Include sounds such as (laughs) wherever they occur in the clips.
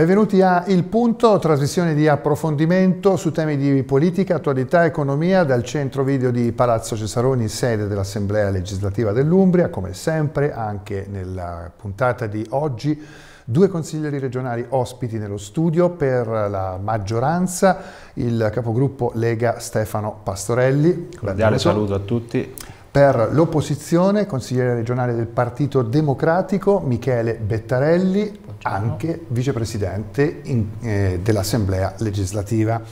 Benvenuti a Il Punto, trasmissione di approfondimento su temi di politica, attualità e economia dal centro video di Palazzo Cesaroni, sede dell'Assemblea legislativa dell'Umbria, come sempre anche nella puntata di oggi due consiglieri regionali ospiti nello studio per la maggioranza, il capogruppo Lega Stefano Pastorelli. Cordiale saluto a tutti. Per l'opposizione, consigliere regionale del Partito Democratico, Michele Bettarelli, Buongiorno. anche vicepresidente eh, dell'Assemblea legislativa.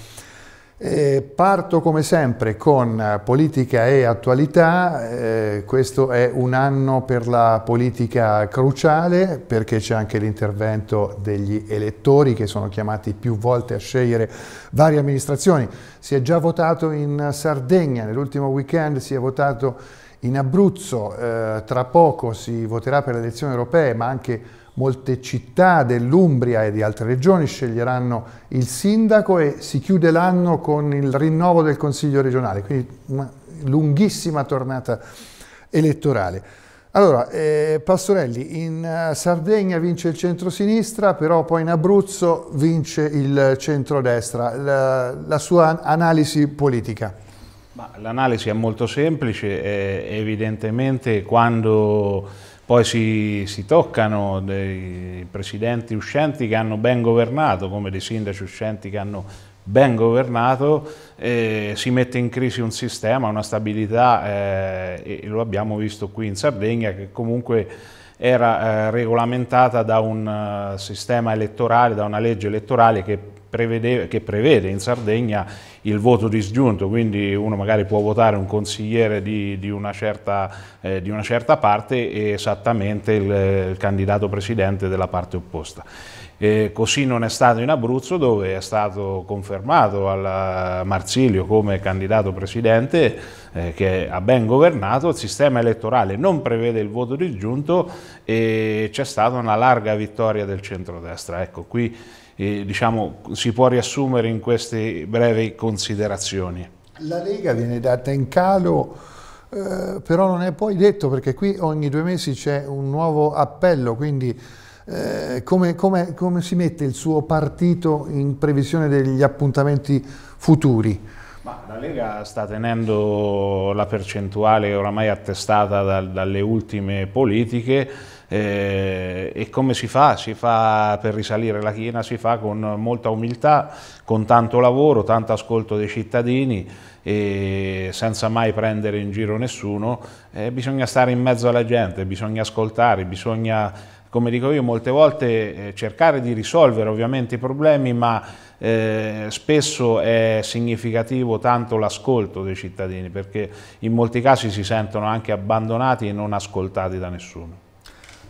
Eh, parto come sempre con eh, politica e attualità, eh, questo è un anno per la politica cruciale perché c'è anche l'intervento degli elettori che sono chiamati più volte a scegliere varie amministrazioni. Si è già votato in Sardegna, nell'ultimo weekend si è votato in Abruzzo, eh, tra poco si voterà per le elezioni europee ma anche molte città dell'Umbria e di altre regioni sceglieranno il sindaco e si chiude l'anno con il rinnovo del Consiglio regionale, quindi una lunghissima tornata elettorale. Allora, eh, Pastorelli, in eh, Sardegna vince il centro-sinistra, però poi in Abruzzo vince il centrodestra. La, la sua analisi politica? L'analisi è molto semplice, eh, evidentemente quando poi si, si, toccano dei presidenti uscenti che hanno ben governato, come dei sindaci uscenti che hanno ben governato, eh, si mette in crisi un sistema, una stabilità, eh, e lo abbiamo visto qui in Sardegna, che comunque era eh, regolamentata da un eh, sistema elettorale, da una legge elettorale che, che prevede in Sardegna il voto disgiunto, quindi uno magari può votare un consigliere di, di, una, certa, eh, di una, certa, parte e esattamente il, eh, il candidato presidente della parte opposta. Eh, così non è stato in Abruzzo dove è stato confermato al Marsilio come candidato presidente eh, che ha ben governato, il sistema elettorale non prevede il voto disgiunto e c'è stata una larga vittoria del centrodestra. Ecco, qui eh, diciamo, si può riassumere in queste brevi considerazioni. La Lega viene data in calo eh, però non è poi detto perché qui ogni due mesi c'è un nuovo appello, quindi eh, come, come, come, si mette il suo partito in previsione degli appuntamenti futuri? Ma la Lega sta tenendo la percentuale oramai attestata da, dalle ultime politiche eh, e come si fa? Si fa per risalire la china, si fa con molta umiltà, con tanto lavoro, tanto ascolto dei cittadini e senza mai prendere in giro nessuno. Eh, bisogna stare in mezzo alla gente, bisogna ascoltare, bisogna come dico io, molte volte eh, cercare di risolvere ovviamente i problemi, ma eh, spesso è significativo tanto l'ascolto dei cittadini, perché in molti casi si sentono anche abbandonati e non ascoltati da nessuno.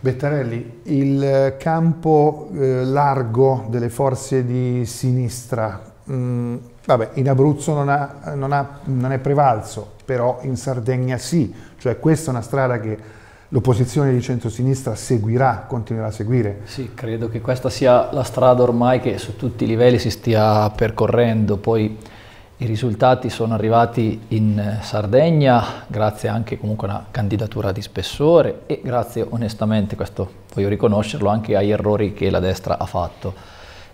Bettarelli, il campo eh, largo delle forze di sinistra, mh, mm, vabbè, in Abruzzo non, ha, non, ha, non è prevalso, però in Sardegna sì, cioè questa è una strada che l'opposizione di centrosinistra seguirà, continuerà a seguire. Sì, credo che questa sia la strada ormai che su tutti i livelli si stia percorrendo, poi i risultati sono arrivati in Sardegna grazie anche comunque a una candidatura di spessore e grazie onestamente, questo voglio riconoscerlo, anche agli errori che la destra ha fatto.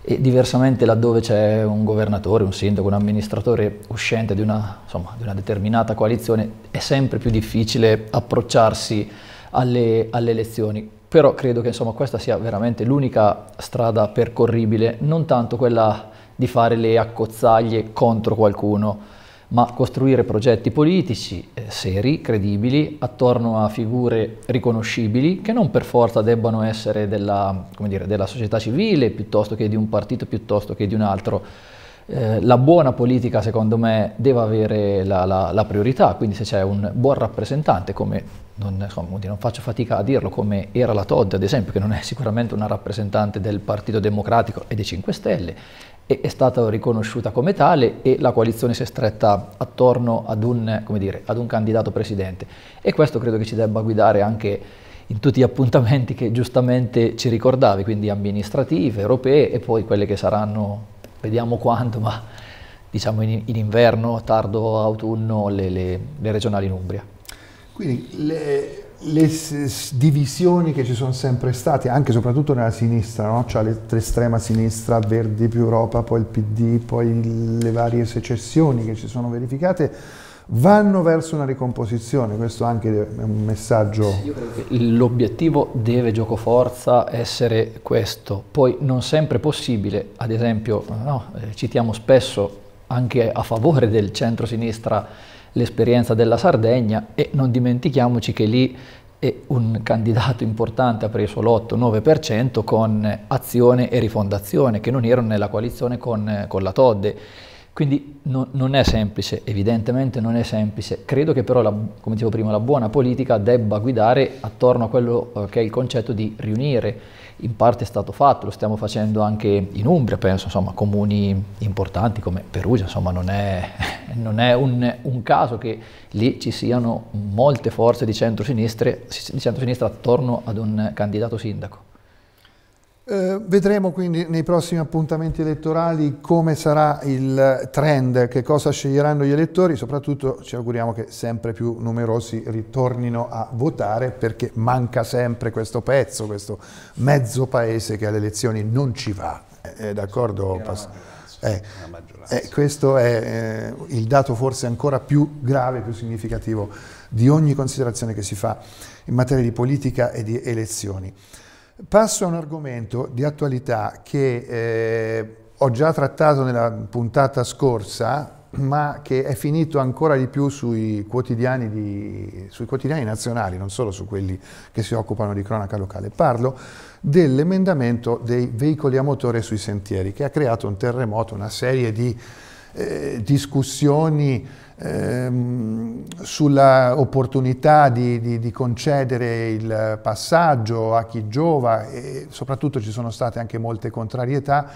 E diversamente laddove c'è un governatore, un sindaco, un amministratore uscente di una, insomma, di una determinata coalizione è sempre più difficile approcciarsi alle, alle elezioni. Però credo che insomma, questa sia veramente l'unica strada percorribile, non tanto quella di fare le accozzaglie contro qualcuno, ma costruire progetti politici eh, seri, credibili, attorno a figure riconoscibili che non per forza debbano essere della, dire, della società civile piuttosto che di un partito piuttosto che di un altro eh, la buona politica secondo me deve avere la, la, la priorità, quindi se c'è un buon rappresentante come non, insomma, non, faccio fatica a dirlo, come era la Todd, ad esempio, che non è sicuramente una rappresentante del Partito Democratico e dei 5 Stelle, e è stata riconosciuta come tale e la coalizione si è stretta attorno ad un, dire, ad un candidato presidente. E questo credo che ci debba guidare anche in tutti gli appuntamenti che giustamente ci ricordavi, quindi amministrative, europee e poi quelle che saranno vediamo quando, ma diciamo in, in inverno, tardo autunno, le, le, le, regionali in Umbria. Quindi le, le divisioni che ci sono sempre state, anche e soprattutto nella sinistra, no? cioè l'estrema sinistra, Verdi più Europa, poi il PD, poi le varie secessioni che ci sono verificate, vanno verso una ricomposizione, questo anche è un messaggio. L'obiettivo deve giocoforza essere questo, poi non sempre possibile, ad esempio no, eh, citiamo spesso anche a favore del centro-sinistra l'esperienza della Sardegna e non dimentichiamoci che lì è un candidato importante ha preso l'8-9% con azione e rifondazione che non erano nella coalizione con, eh, con la Todde quindi no, non è semplice, evidentemente non è semplice, credo che però, la, come dicevo prima, la buona politica debba guidare attorno a quello eh, che è il concetto di riunire, in parte è stato fatto, lo stiamo facendo anche in Umbria, penso, insomma, comuni importanti come Perugia, insomma, non è, (laughs) non è un, un, caso che lì ci siano molte forze di centrosinistra, di centrosinistra attorno ad un candidato sindaco. Eh, vedremo quindi nei prossimi appuntamenti elettorali come sarà il trend, che cosa sceglieranno gli elettori, soprattutto ci auguriamo che sempre più numerosi ritornino a votare perché manca sempre questo pezzo, questo mezzo paese che alle elezioni non ci va. Eh, è d'accordo? Eh, eh, questo è eh, il dato forse ancora più grave, più significativo di ogni considerazione che si fa in materia di politica e di elezioni. Passo a un argomento di attualità che eh, ho già trattato nella puntata scorsa, ma che è finito ancora di più sui quotidiani, di, sui quotidiani nazionali, non solo su quelli che si occupano di cronaca locale. Parlo dell'emendamento dei veicoli a motore sui sentieri, che ha creato un terremoto, una serie di eh, discussioni ehm, opportunità di, di, di, concedere il passaggio a chi giova e soprattutto ci sono state anche molte contrarietà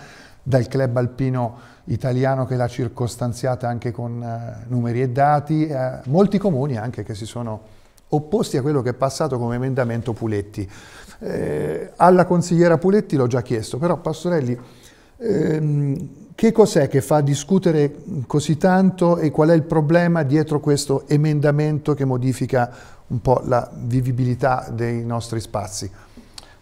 dal club alpino italiano che l'ha circostanziata anche con eh, numeri e dati, eh, molti comuni anche che si sono opposti a quello che è passato come emendamento Puletti. Eh, alla consigliera Puletti l'ho già chiesto, però Pastorelli ehm, che cos'è che fa discutere così tanto e qual è il problema dietro questo emendamento che modifica un po' la vivibilità dei nostri spazi?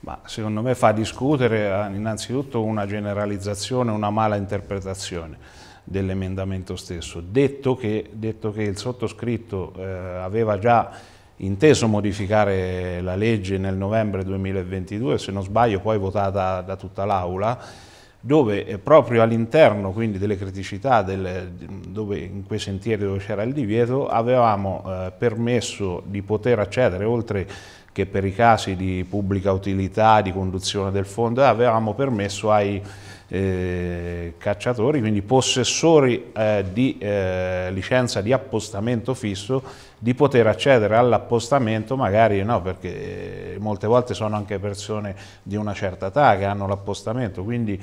Ma secondo me fa discutere eh, innanzitutto una generalizzazione, una mala interpretazione dell'emendamento stesso. Detto che, detto che, il sottoscritto eh, aveva già inteso modificare la legge nel novembre 2022, se non sbaglio poi votata da tutta l'Aula, dove eh, proprio all'interno quindi delle criticità, del, dove, in quei sentieri dove c'era il divieto, avevamo eh, permesso di poter accedere, oltre che per i casi di pubblica utilità, di conduzione del fondo, avevamo permesso ai eh, cacciatori, quindi possessori eh, di eh, licenza di appostamento fisso, di poter accedere all'appostamento, magari no, perché eh, molte volte sono anche persone di una certa età che hanno l'appostamento, quindi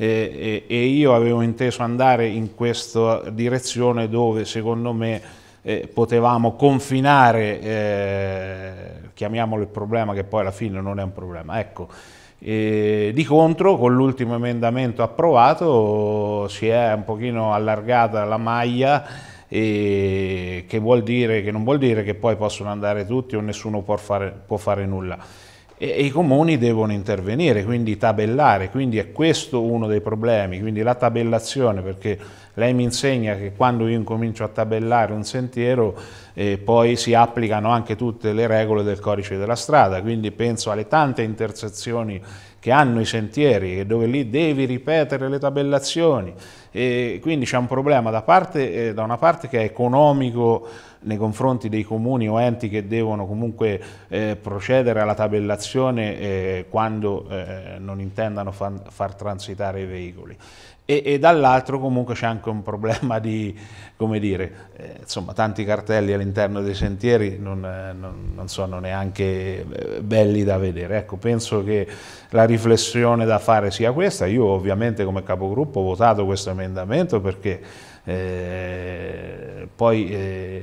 e, e, io avevo inteso andare in questa direzione dove secondo me eh, potevamo confinare, eh, chiamiamolo il problema che poi alla fine non è un problema, ecco, e di contro, con l'ultimo emendamento approvato, si è un pochino allargata la maglia, che, vuol dire, che non vuol dire che poi possono andare tutti o nessuno può fare, può fare nulla e, e i comuni devono intervenire, quindi tabellare, quindi è questo uno dei problemi, quindi la tabellazione, perché lei mi insegna che quando io incomincio a tabellare un sentiero eh, poi si applicano anche tutte le regole del codice della strada, quindi penso alle tante intersezioni che hanno i sentieri, dove lì devi ripetere le tabellazioni, e quindi c'è un problema da, parte, eh, da una parte che è economico, nei confronti dei comuni o enti che devono comunque eh, procedere alla tabellazione eh, quando eh, non intendano fan, far transitare i veicoli e, e dall'altro comunque c'è anche un problema di, come dire, eh, insomma tanti cartelli all'interno dei sentieri non, eh, non, non, sono neanche eh, belli da vedere. Ecco, penso che la riflessione da fare sia questa. Io ovviamente come capogruppo ho votato questo emendamento perché eh, poi eh,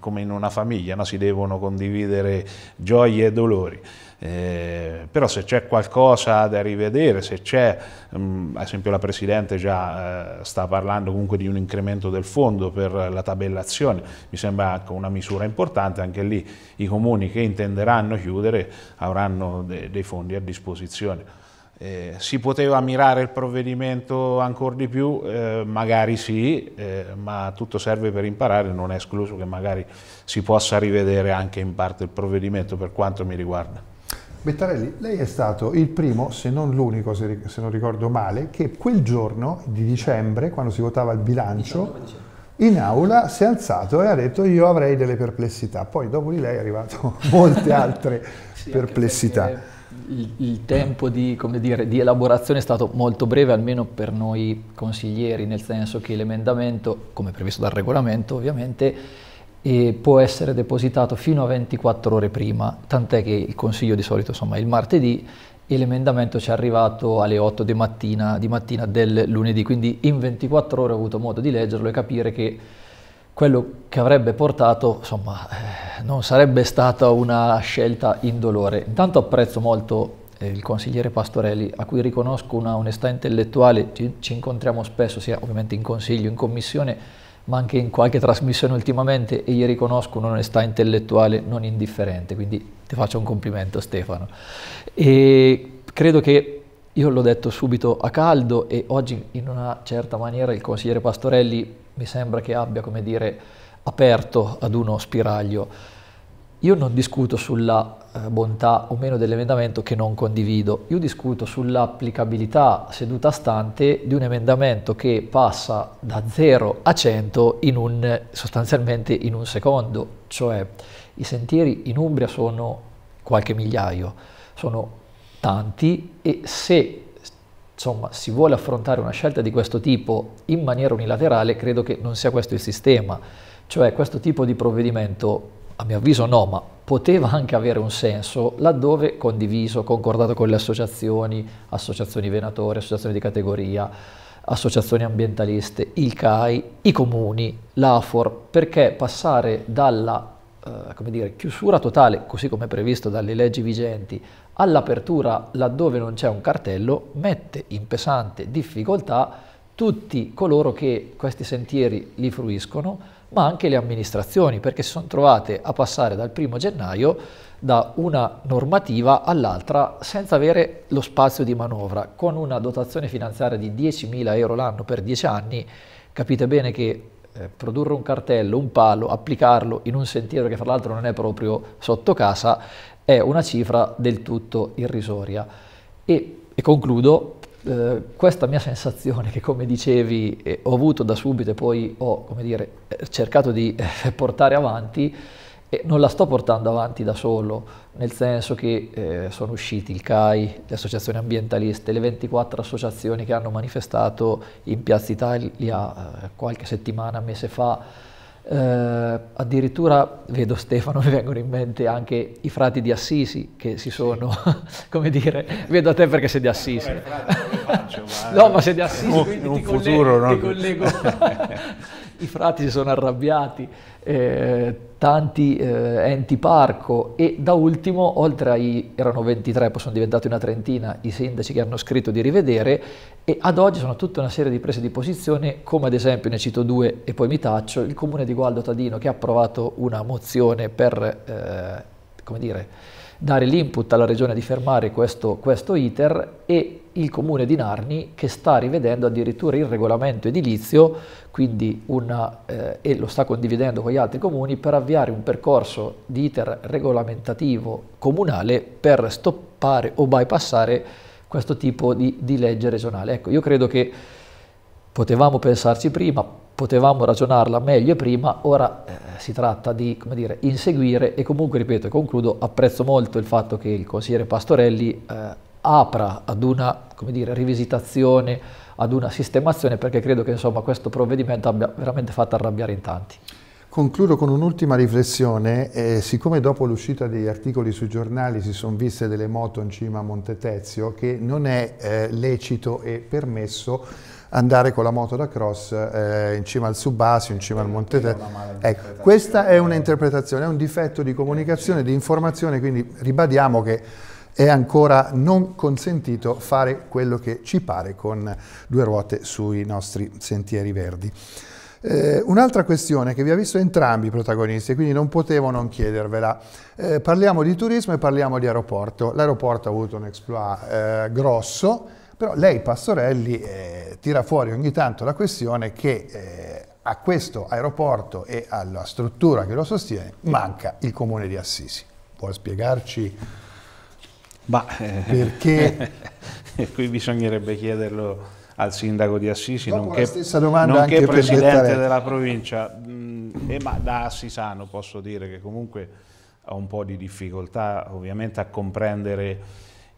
come in una famiglia, no? si devono condividere gioie e dolori. Eh, però se c'è qualcosa da rivedere, se c'è, mm, ad esempio la Presidente già eh, sta parlando comunque di un incremento del fondo per la tabellazione, mi sembra anche una misura importante, anche lì i comuni che intenderanno chiudere avranno de dei fondi a disposizione. Eh, si poteva mirare il provvedimento ancora di più? Eh, magari sì, eh, ma tutto serve per imparare, non è escluso che magari si possa rivedere anche in parte il provvedimento per quanto mi riguarda. Bettarelli, lei è stato il primo, se non l'unico, se, se, non ricordo male, che quel giorno di dicembre, quando si votava il bilancio, in aula si è alzato e ha detto io avrei delle perplessità. Poi dopo di lei è arrivato (laughs) molte altre sì, perplessità il, il tempo di, dire, di, elaborazione è stato molto breve, almeno per noi consiglieri, nel senso che l'emendamento, come previsto dal regolamento ovviamente, eh, può essere depositato fino a 24 ore prima, tant'è che il consiglio di solito insomma, è il martedì e l'emendamento ci è arrivato alle 8 di mattina, di mattina del lunedì, quindi in 24 ore ho avuto modo di leggerlo e capire che quello che avrebbe portato, insomma, eh, non sarebbe stata una scelta indolore. Intanto apprezzo molto eh, il consigliere Pastorelli, a cui riconosco una onestà intellettuale, ci, ci, incontriamo spesso, sia ovviamente in consiglio, in commissione, ma anche in qualche trasmissione ultimamente, e gli riconosco un'onestà intellettuale non indifferente, quindi ti faccio un complimento Stefano. E credo che io l'ho detto subito a caldo e oggi in una certa maniera il consigliere Pastorelli mi sembra che abbia, come dire, aperto ad uno spiraglio. Io non discuto sulla eh, bontà o meno dell'emendamento che non condivido, io discuto sull'applicabilità seduta stante di un emendamento che passa da 0 a 100 in un, sostanzialmente in un secondo, cioè i sentieri in Umbria sono qualche migliaio, sono tanti e se insomma, si vuole affrontare una scelta di questo tipo in maniera unilaterale, credo che non sia questo il sistema. Cioè questo tipo di provvedimento, a mio avviso no, ma poteva anche avere un senso laddove condiviso, concordato con le associazioni, associazioni venatori, associazioni di categoria, associazioni ambientaliste, il CAI, i comuni, l'AFOR, perché passare dalla eh, dire, chiusura totale, così come previsto dalle leggi vigenti, all'apertura laddove non c'è un cartello mette in pesante difficoltà tutti coloro che questi sentieri li fruiscono, ma anche le amministrazioni, perché si sono trovate a passare dal primo gennaio da una normativa all'altra senza avere lo spazio di manovra, con una dotazione finanziaria di 10.000 euro l'anno per 10 anni, capite bene che eh, produrre un cartello, un palo, applicarlo in un sentiero che fra l'altro non è proprio sotto casa è una cifra del tutto irrisoria. E, e concludo, eh, questa mia sensazione che come dicevi eh, ho avuto da subito e poi ho dire, eh, cercato di eh, portare avanti, e eh, non la sto portando avanti da solo, nel senso che eh, sono usciti il CAI, le associazioni ambientaliste, le 24 associazioni che hanno manifestato in Piazza Italia eh, qualche settimana, mese fa, eh, addirittura vedo Stefano, (laughs) mi vengono in mente anche i frati di Assisi che si sono, (laughs) come dire, vedo a te perché sei di Assisi. Vabbè, frate, faccio, (laughs) ma... No, ma sei di Assisi, in un, quindi in un ti, futuro, collego, no? ti collego i frati si sono arrabbiati, eh, tanti eh, enti parco e da ultimo, oltre ai, erano 23, poi sono diventati una trentina i sindaci che hanno scritto di rivedere e ad oggi sono tutta una serie di prese di posizione, come ad esempio ne cito due e poi mi taccio, il comune di Gualdo Tadino che ha approvato una mozione per, eh, come dire, dare l'input alla regione di fermare questo, questo iter e il comune di Narni che sta rivedendo addirittura il regolamento edilizio una, eh, e lo sta condividendo con gli altri comuni per avviare un percorso di iter regolamentativo comunale per stoppare o bypassare questo tipo di, di legge regionale. Ecco, io credo che potevamo pensarci prima, potevamo ragionarla meglio prima, ora eh, si tratta di dire, inseguire e comunque, ripeto e concludo, apprezzo molto il fatto che il consigliere Pastorelli eh, apra ad una dire, rivisitazione, ad una sistemazione, perché credo che insomma, questo provvedimento abbia veramente fatto arrabbiare in tanti. Concludo con un'ultima riflessione, eh, siccome dopo l'uscita degli articoli sui giornali si sono viste delle moto in cima a Montetezio, che non è eh, lecito e permesso andare con la moto da cross eh, in cima al Subasio, in cima al Montetezio. Ecco, questa è un'interpretazione, è un difetto di comunicazione, di informazione, quindi ribadiamo che è ancora non consentito fare quello che ci pare con due ruote sui nostri sentieri verdi. Eh, un'altra questione che vi ha visto entrambi i protagonisti, quindi non potevo non chiedervela. Eh, parliamo di turismo e parliamo di aeroporto. L'aeroporto ha avuto un exploit eh, grosso, però lei, Pastorelli, eh, tira fuori ogni tanto la questione che eh, a questo aeroporto e alla struttura che lo sostiene manca il comune di Assisi. Può spiegarci? Bah, eh, perché? e (laughs) qui bisognerebbe chiederlo al sindaco di Assisi, Dopo nonché, nonché presidente della provincia. Mm, e, ma da Assisano posso dire che comunque ho un po' di difficoltà ovviamente a comprendere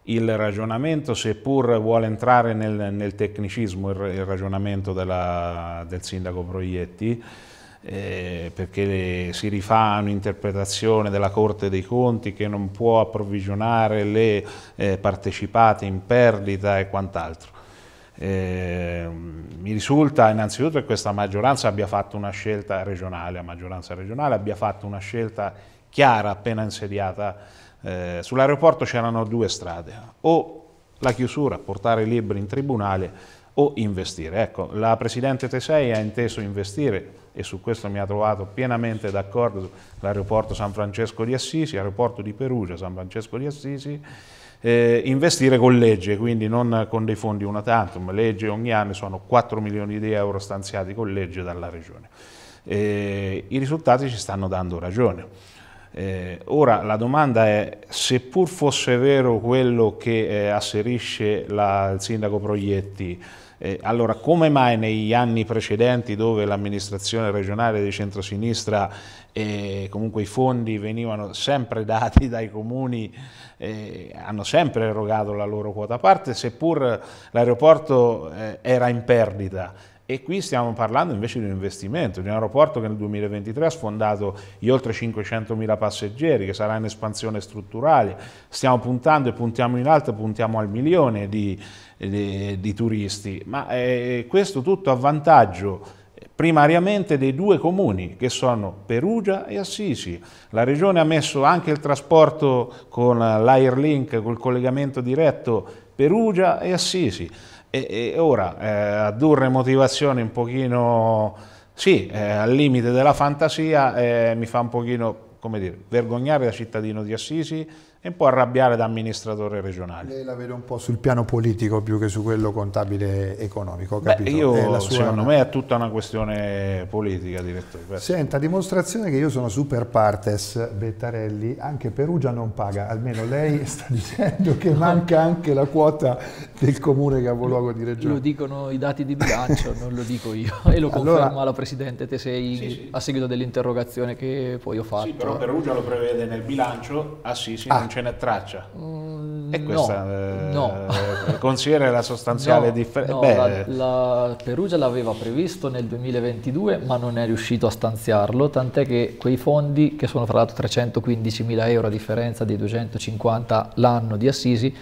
il ragionamento, seppur vuole entrare nel, nel tecnicismo il, il ragionamento della, del sindaco Proietti, eh, perché si rifà un'interpretazione della Corte dei Conti che non può approvvigionare le eh, partecipate in perdita e quant'altro. Eh, mi risulta innanzitutto che questa maggioranza abbia fatto una scelta regionale, a maggioranza regionale abbia fatto una scelta chiara appena insediata. Eh, sull'aeroporto c'erano due strade, o la chiusura, portare i libri in tribunale o investire. Ecco, la Presidente Tesei ha inteso investire, e su questo mi ha trovato pienamente d'accordo l'aeroporto San Francesco di Assisi, aeroporto di Perugia, San Francesco di Assisi, eh, investire con legge, quindi non con dei fondi una tantum, legge ogni anno sono 4 milioni di euro stanziati con legge dalla Regione. Eh, I risultati ci stanno dando ragione. Eh, ora la domanda è, seppur fosse vero quello che eh, asserisce la, il sindaco Proietti, eh, allora, come mai negli anni precedenti dove l'amministrazione regionale di centrosinistra e eh, comunque i fondi venivano sempre dati dai comuni, eh, hanno sempre erogato la loro quota parte, seppur l'aeroporto eh, era in perdita, e qui stiamo parlando invece di un investimento, di un aeroporto che nel 2023 ha sfondato gli oltre 500.000 passeggeri, che sarà in espansione strutturale. Stiamo puntando e puntiamo in alto, puntiamo al milione di, di, di turisti. Ma eh, questo tutto a vantaggio eh, primariamente dei due comuni che sono Perugia e Assisi. La regione ha messo anche il trasporto con l'Airlink, col collegamento diretto Perugia e Assisi. E, e ora eh, addurre motivazioni un pochino, sì, eh, al limite della fantasia, eh, mi fa un pochino, come dire, vergognare da cittadino di Assisi, e po' arrabbiare da amministratore regionale. Lei la vede un po' sul piano politico più che su quello contabile economico, Beh, io, sua... Secondo me è tutta una questione politica, direttore. Senta, dimostrazione che io sono super partes, Bettarelli, anche Perugia non paga, almeno lei (laughs) sta dicendo che manca anche la quota del comune capoluogo di regione. Lo dicono i dati di bilancio, (laughs) non lo dico io, e lo allora... conferma la Presidente Tesei sì, sì. a seguito dell'interrogazione che poi ho fatto. Sì, però Perugia lo prevede nel bilancio, ah sì, sì, ah, ce n'è traccia. Mm, e questa no, eh, no. Eh, consigliere la sostanziale (laughs) no, differenza. No, la, la Perugia l'aveva previsto nel 2022 ma non è riuscito a stanziarlo, tant'è che quei fondi, che sono tra l'altro 315 mila euro a differenza dei 250 l'anno di Assisi,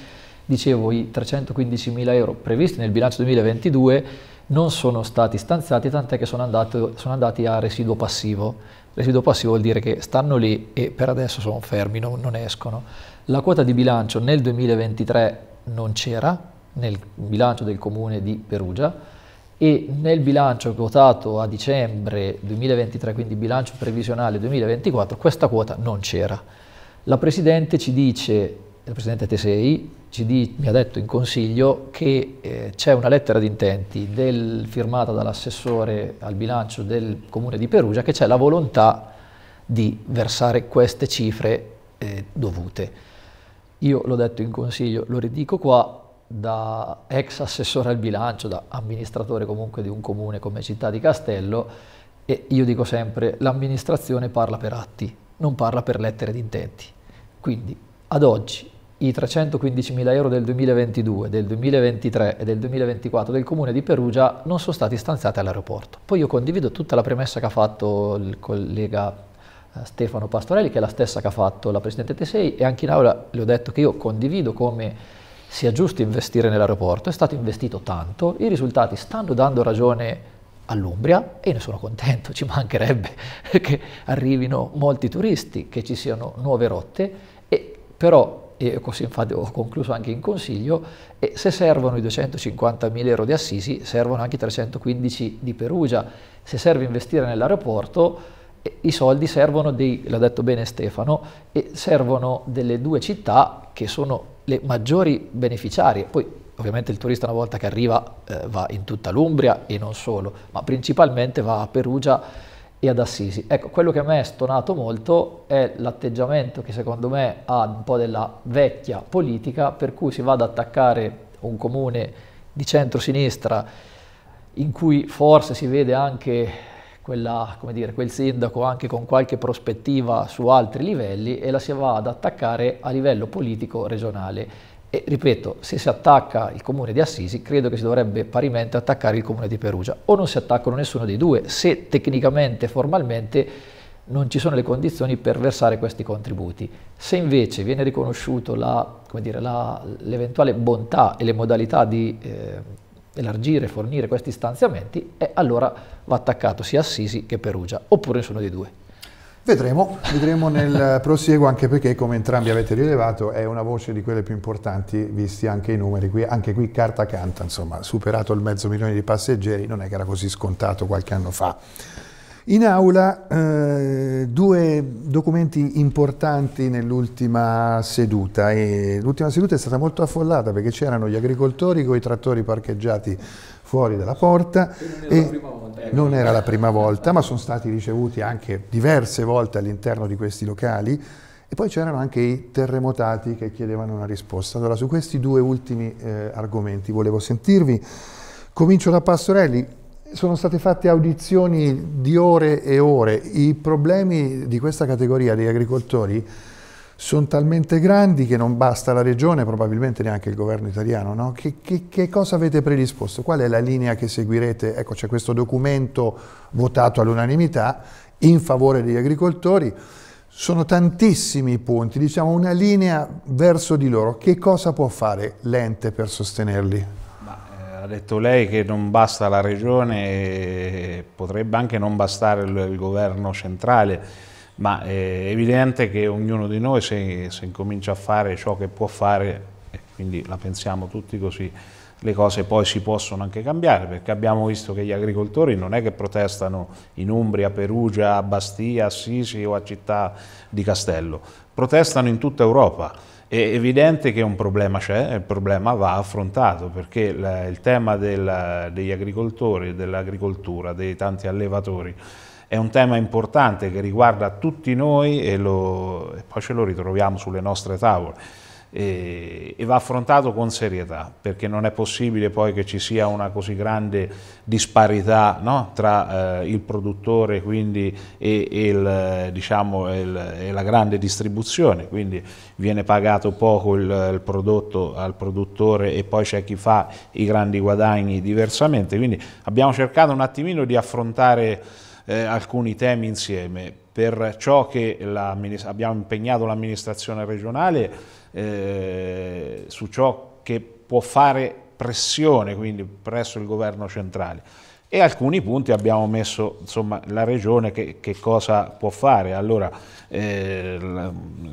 dicevo i 315 mila euro previsti nel bilancio 2022 non sono stati stanziati, tant'è che sono andati, sono andati a residuo passivo Residuo passivo vuol dire che stanno lì e per adesso sono fermi, non, non escono. La quota di bilancio nel 2023 non c'era, nel bilancio del comune di Perugia, e nel bilancio votato a dicembre 2023, quindi bilancio previsionale 2024, questa quota non c'era. La Presidente ci dice, la Presidente Tesei, di, mi ha detto in consiglio che eh, c'è una lettera di intenti del, firmata dall'assessore al bilancio del comune di Perugia che c'è la volontà di versare queste cifre eh, dovute. Io l'ho detto in consiglio, lo ridico qua, da ex assessore al bilancio, da amministratore comunque di un comune come Città di Castello, e io dico sempre l'amministrazione parla per atti, non parla per lettere di intenti. Quindi ad oggi i 315.000 euro del 2022, del 2023 e del 2024 del Comune di Perugia non sono stati stanziati all'aeroporto. Poi io condivido tutta la premessa che ha fatto il collega eh, Stefano Pastorelli, che è la stessa che ha fatto la Presidente Tesei, e anche in aula le ho detto che io condivido come sia giusto investire nell'aeroporto, è stato investito tanto, i risultati stanno dando ragione all'Umbria e ne sono contento, ci mancherebbe (laughs) che arrivino molti turisti, che ci siano nuove rotte, e però e così infatti ho concluso anche in consiglio, e se servono i 250.000 euro di Assisi, servono anche i 315 di Perugia, se serve investire nell'aeroporto, eh, i soldi servono dei, l'ha detto bene Stefano, e servono delle due città che sono le maggiori beneficiarie. Poi ovviamente il turista una volta che arriva eh, va in tutta l'Umbria e non solo, ma principalmente va a Perugia e ad Assisi. Ecco, quello che a me è stonato molto è l'atteggiamento che secondo me ha un po' della vecchia politica per cui si va ad attaccare un comune di centro-sinistra in cui forse si vede anche quella, dire, quel sindaco anche con qualche prospettiva su altri livelli e la si va ad attaccare a livello politico regionale. E ripeto, se si attacca il comune di Assisi, credo che si dovrebbe parimente attaccare il comune di Perugia. O non si attaccano nessuno dei due, se tecnicamente formalmente non ci sono le condizioni per versare questi contributi. Se invece viene riconosciuto l'eventuale bontà e le modalità di eh, elargire e fornire questi stanziamenti, eh, allora va attaccato sia Assisi che Perugia, oppure nessuno dei due. Vedremo, vedremo nel (laughs) prosieguo anche perché come entrambi avete rilevato è una voce di quelle più importanti visti anche i numeri, qui, anche qui carta canta, insomma superato il mezzo milione di passeggeri non è che era così scontato qualche anno fa. In aula eh, due documenti importanti nell'ultima seduta l'ultima seduta è stata molto affollata perché c'erano gli agricoltori con i trattori parcheggiati fuori dalla porta. E ecco. non era la prima volta, ma sono stati ricevuti anche diverse volte all'interno di questi locali. E poi c'erano anche i terremotati che chiedevano una risposta. Allora, su questi due ultimi eh, argomenti volevo sentirvi. Comincio da Pastorelli. Sono state fatte audizioni di ore e ore. I problemi di questa categoria degli agricoltori sono talmente grandi che non basta la regione, probabilmente neanche il governo italiano. No? Che, che, che, cosa avete predisposto? Qual è la linea che seguirete? Ecco, c'è questo documento votato all'unanimità in favore degli agricoltori. Sono tantissimi i punti, diciamo una linea verso di loro. Che cosa può fare l'ente per sostenerli? Eh, ha detto lei che non basta la regione, potrebbe anche non bastare il, il governo centrale ma eh, è evidente che ognuno di noi se, se incomincia a fare ciò che può fare, e quindi la pensiamo tutti così, le cose poi si possono anche cambiare, perché abbiamo visto che gli agricoltori non è che protestano in Umbria, Perugia, a Bastia, a Sisi o a Città di Castello, protestano in tutta Europa. È evidente che un problema c'è, il problema va affrontato perché il tema del, degli agricoltori, dell'agricoltura, dei tanti allevatori è un tema importante che riguarda tutti noi e, lo, e poi ce lo ritroviamo sulle nostre tavole e, e va affrontato con serietà perché non è possibile poi che ci sia una così grande disparità no? tra eh, il produttore quindi, e, e, il, diciamo, il, e, la grande distribuzione quindi viene pagato poco il, il prodotto al produttore e poi c'è chi fa i grandi guadagni diversamente quindi abbiamo cercato un attimino di affrontare eh, alcuni temi insieme. Per ciò che abbiamo impegnato l'amministrazione regionale, eh, su ciò che può fare pressione, quindi presso il governo centrale. E alcuni punti abbiamo messo insomma, la regione che, che cosa può fare. Allora, eh,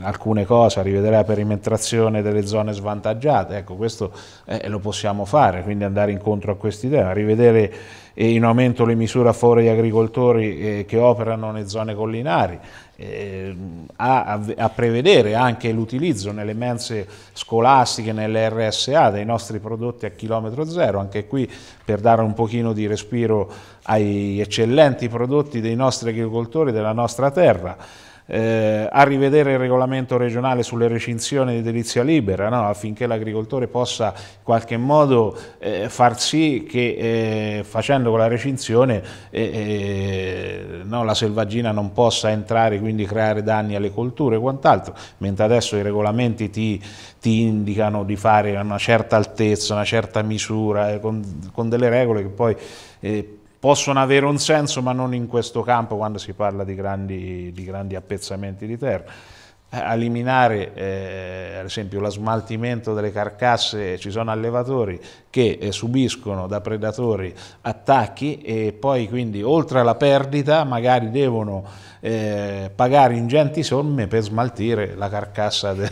alcune cose, rivedere la perimetrazione delle zone svantaggiate, ecco questo eh, lo possiamo fare, quindi andare incontro a questi temi, rivedere in aumento le misure a favore degli agricoltori eh, che operano nelle zone collinari, ehm, a, a, prevedere anche l'utilizzo nelle mense scolastiche, nelle RSA dei nostri prodotti a chilometro zero, anche qui per dare un pochino di respiro ai eccellenti prodotti dei nostri agricoltori della nostra terra eh, a rivedere il regolamento regionale sulle recinzioni di edilizia libera, no? affinché l'agricoltore possa in qualche modo eh, far sì che eh, facendo quella recinzione eh, eh, no, la selvaggina non possa entrare e quindi creare danni alle colture e quant'altro, mentre adesso i regolamenti ti, ti, indicano di fare una certa altezza, una certa misura, eh, con, con delle regole che poi possono avere un senso ma non in questo campo quando si parla di grandi, di grandi appezzamenti di terra a eliminare eh, ad esempio lo smaltimento delle carcasse, ci sono allevatori che eh, subiscono da predatori attacchi e poi quindi oltre alla perdita magari devono eh, pagare ingenti somme per smaltire la carcassa de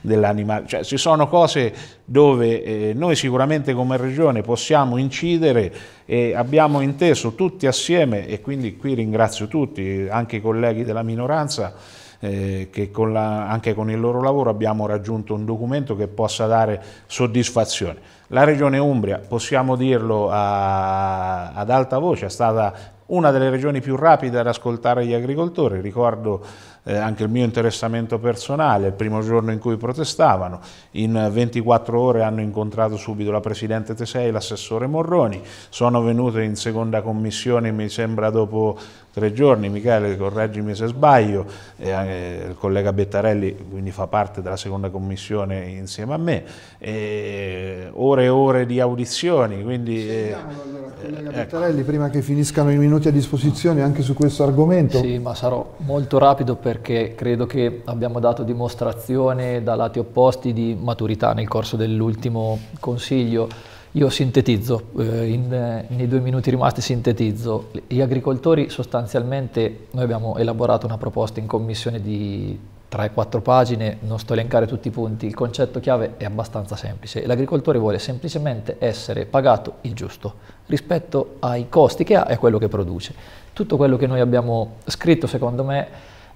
dell'animale. Cioè, ci sono cose dove eh, noi sicuramente come regione possiamo incidere e abbiamo inteso tutti assieme e quindi qui ringrazio tutti, anche i colleghi della minoranza, eh, che con la, anche con il loro lavoro abbiamo raggiunto un documento che possa dare soddisfazione. La Regione Umbria, possiamo dirlo a, ad alta voce, è stata una delle regioni più rapide ad ascoltare gli agricoltori, ricordo eh, anche il mio interessamento personale, il primo giorno in cui protestavano, in 24 ore hanno incontrato subito la Presidente Tesei e l'assessore Morroni, sono venute in seconda commissione mi sembra dopo tre giorni, Michele correggimi se sbaglio, eh, eh il collega Bettarelli quindi fa parte della seconda commissione insieme a me, eh, ore e ore di audizioni. Quindi, eh, allora, eh, collega ecco. Bettarelli, prima che finiscano i minuti a disposizione anche su questo argomento. Sì, ma sarò molto rapido perché perché credo che abbiamo dato dimostrazione da lati opposti di maturità nel corso dell'ultimo consiglio. Io sintetizzo, eh, in, eh, nei due minuti rimasti sintetizzo. Gli agricoltori sostanzialmente, noi abbiamo elaborato una proposta in commissione di 3-4 pagine, non sto a elencare tutti i punti, il concetto chiave è abbastanza semplice. L'agricoltore vuole semplicemente essere pagato il giusto rispetto ai costi che ha e a quello che produce. Tutto quello che noi abbiamo scritto secondo me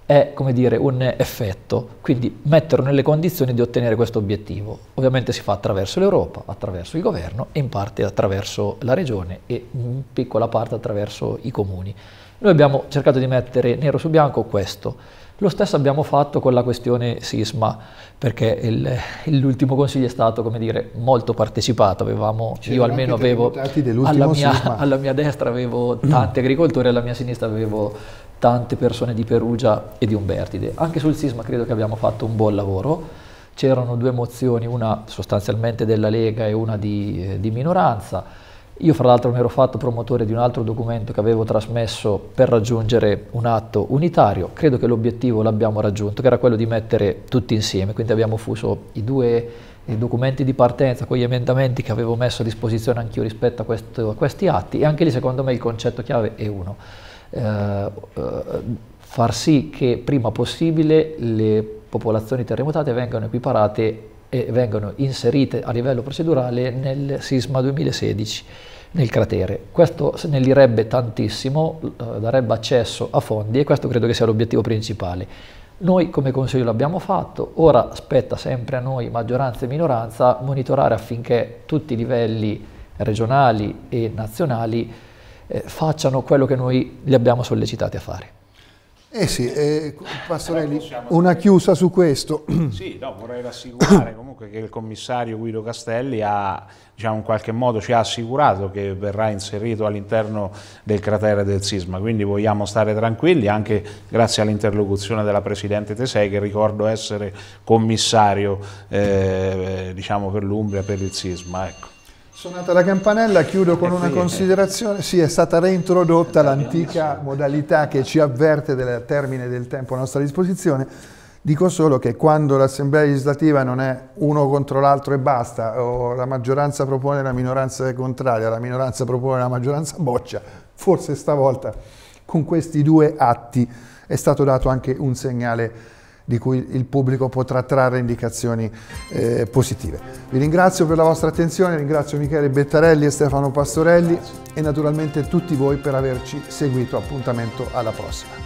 è come dire, un effetto, quindi metterlo nelle condizioni di ottenere questo obiettivo. Ovviamente si fa attraverso l'Europa, attraverso il governo e in parte attraverso la regione e in piccola parte attraverso i comuni. Noi abbiamo cercato di mettere nero su bianco questo. Lo stesso abbiamo fatto con la questione sisma, perché l'ultimo consiglio è stato, come dire, molto partecipato. Avevamo, io almeno avevo, alla mia, (laughs) alla mia, destra avevo tanti agricoltori, alla mia sinistra avevo tante persone di Perugia e di Umbertide. Anche sul sisma credo che abbiamo fatto un buon lavoro. C'erano due mozioni, una sostanzialmente della Lega e una di, eh, di minoranza. Io fra l'altro mi ero fatto promotore di un altro documento che avevo trasmesso per raggiungere un atto unitario, credo che l'obiettivo l'abbiamo raggiunto, che era quello di mettere tutti insieme, quindi abbiamo fuso i due i eh, documenti di partenza con gli emendamenti che avevo messo a disposizione anch'io rispetto a, questo, a questi atti e anche lì secondo me il concetto chiave è uno eh, eh, far sì che prima possibile le popolazioni terremotate vengano equiparate e vengano inserite a livello procedurale nel sisma 2016 nel cratere. Questo snellirebbe tantissimo, eh, darebbe accesso a fondi e questo credo che sia l'obiettivo principale. Noi come Consiglio l'abbiamo fatto, ora spetta sempre a noi, maggioranza e minoranza, monitorare affinché tutti i livelli regionali e nazionali eh, facciano quello che noi li abbiamo sollecitati a fare. Eh sì, eh, Pastorelli, possiamo... una chiusa su questo. (clears throat) Sì, no, vorrei rassicurare (clears throat) comunque che il commissario Guido Castelli ha, diciamo, in qualche modo ci ha assicurato che verrà inserito all'interno del cratere del sisma, quindi vogliamo stare tranquilli anche grazie all'interlocuzione della Presidente Tesei che ricordo essere commissario eh, diciamo, per l'Umbria per il sisma. Ecco. Suonata la campanella, chiudo con eh una eh. considerazione. Sì, è stata reintrodotta l'antica modalità che ci avverte del termine del tempo a nostra disposizione. Dico solo che quando l'Assemblea legislativa non è uno contro l'altro e basta, o la maggioranza propone la minoranza è contraria, la minoranza propone la maggioranza boccia, forse stavolta con questi due atti è stato dato anche un segnale di cui il pubblico potrà trarre indicazioni eh, positive. Vi ringrazio per la vostra attenzione, ringrazio Michele Bettarelli e Stefano Pastorelli e naturalmente tutti voi per averci seguito. Appuntamento alla prossima.